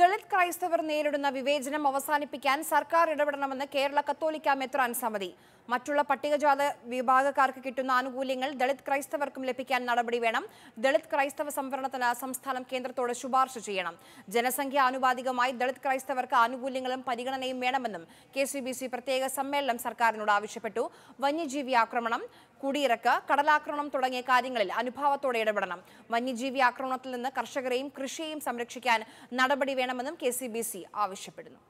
ദളിത് ക്രൈസ്തവർ നേരിടുന്ന വിവേചനം അവസാനിപ്പിക്കാൻ സർക്കാർ ഇടപെടണമെന്ന് കേരള കത്തോലിക്ക മെത്രാൻ സമിതി മറ്റുള്ള പട്ടികജാത വിഭാഗക്കാർക്ക് കിട്ടുന്ന ആനുകൂല്യങ്ങൾ ദളിത് ക്രൈസ്തവർക്കും ലഭിക്കാൻ നടപടി വേണം ദളിത് ക്രൈസ്തവ സംവരണത്തിന് സംസ്ഥാനം കേന്ദ്രത്തോട് ശുപാർശ ചെയ്യണം ജനസംഖ്യ ആനുപാതികമായി ദളിത് ക്രൈസ്തവർക്ക് ആനുകൂല്യങ്ങളും പരിഗണനയും വേണമെന്നും കെ പ്രത്യേക സമ്മേളനം സർക്കാരിനോട് ആവശ്യപ്പെട്ടു വന്യജീവി ആക്രമണം കുടിയിറക്ക് കടലാക്രമണം തുടങ്ങിയ കാര്യങ്ങളിൽ അനുഭാവത്തോടെ ഇടപെടണം വന്യജീവി ആക്രമണത്തിൽ നിന്ന് കർഷകരെയും കൃഷിയെയും സംരക്ഷിക്കാൻ നടപടി വേണമെന്നും കെ ആവശ്യപ്പെടുന്നു